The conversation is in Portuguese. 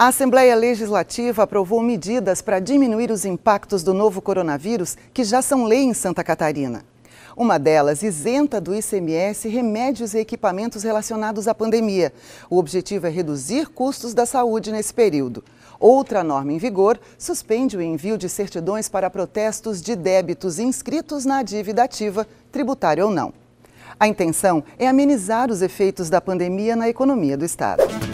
A Assembleia Legislativa aprovou medidas para diminuir os impactos do novo coronavírus, que já são lei em Santa Catarina. Uma delas isenta do ICMS remédios e equipamentos relacionados à pandemia. O objetivo é reduzir custos da saúde nesse período. Outra norma em vigor suspende o envio de certidões para protestos de débitos inscritos na dívida ativa, tributária ou não. A intenção é amenizar os efeitos da pandemia na economia do Estado.